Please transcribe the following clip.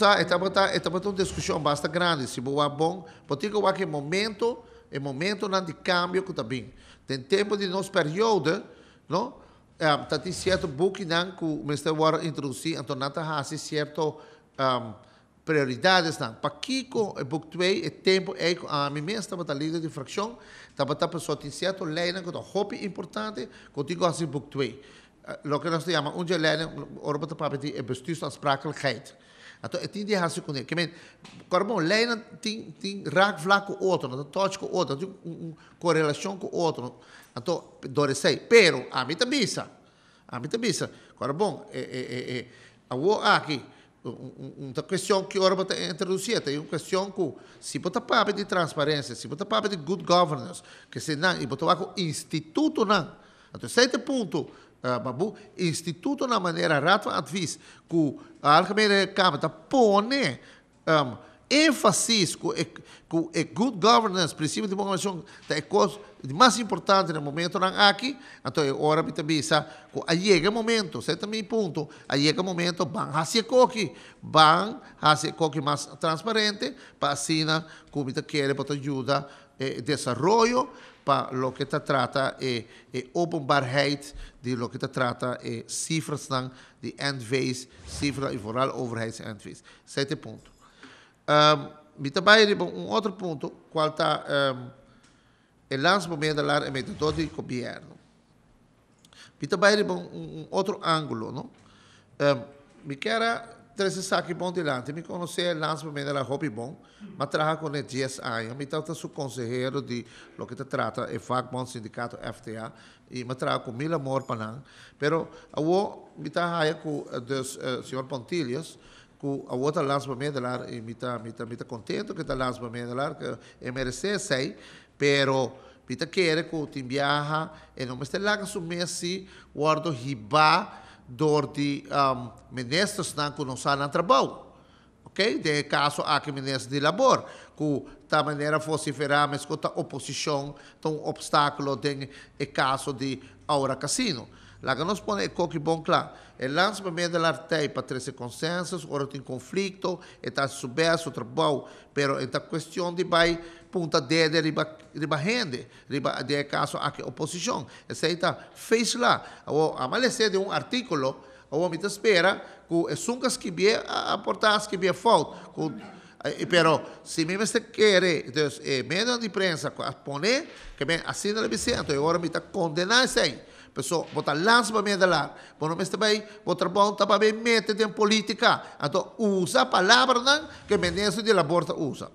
sa estamos tá uma discussão bastante grande se boa bom porque eu acho que momento é momento não de cambio que também tem tempo de nos período não um, tá certo book eh, que o Mr. War introduzir então nada há certo um, prioridades não para que com o book 2 é tempo é a mim mesmo estava tá líder de fracção, ah, estava tá pessoa tem certo lei que é hobby importante contigo assim book 2 lo que nós chamamos um de lei orbital para de bestuursaansprakelijkheid tem het is niet gaan zoeken. Ik bem, carbon bom, tien, tien não tem dat touch com outro, tem uma correlação com outro. Então, dore sei, pero a mim também isso. A mim também isso. Carbon, é, é, é, a wo aqui, uma questão que ora está introduzida, tem uma questão que se bota papo de transparência, se bota papo de good governance, que se não, e bota o instituto não. então sete ponto, Babu, instituto na maneira rato advis, que a Algemene Câmara põe um, ênfase com a good governance, princípio de boa governação, da é coisa mais importante no momento não aqui, então é hora de também sa, que aí o momento, você também ponto, aí chega momento, vão fazer coque, vão fazer coque mais transparente, para assim, como quer, para ajudar eh, desarrollo, para lo que está trata eh, eh, openbaarheid, de lo que está trata eh, cifras dan, de NV's, cifras e vooral overheads NV's. Sete ponto. Um, e também um outro ponto, qual está um, o lançamento da emenda do governo. E também um, um outro ângulo, não? Um, me quero 13 me pontilanti. Mi conosce primeiro della Hobby Bon, ma traha con le GSI. Mi tratta su consejero di lo te trata, é fa bon sindicato FTA. E mi traha con mille amor a Però me mi aí com o eh, eh, senhor Pontilius, com a outra lança medelar e me está me tá, me tá contente que está lança medelar que é merecer sei, pero me está querer que o timbiaha e não me está lá que sumir se o ardo riba dor de um, ministers não kung saan trabalho. trabaho. De caso aqui ministro de labor, que da maneira fosse ferrames com a oposição, um obstáculo tem o é caso de Aura Casino. Laga-nos pone coque bom claro. El lance me de la artei para 13 consensos, agora tem conflito, está subes, outro bom, pero esta questão de vai punta de de riba riba rende, riba de caso a que oposição. Essa aí tá fez lá. O amalecer de um artículo, o homem espera que é sungas que vier aportar que vier falta, eh, pero si me se quiere, entonces, eh, medios de prensa, poner que me, así no le siento, y ahora me está condenado sem. Pessoal, botar lança para me lá. Bom, não está bem, botar bom, tá bem, mete em política. Então, usa a palavra, não, que me de la borda usa.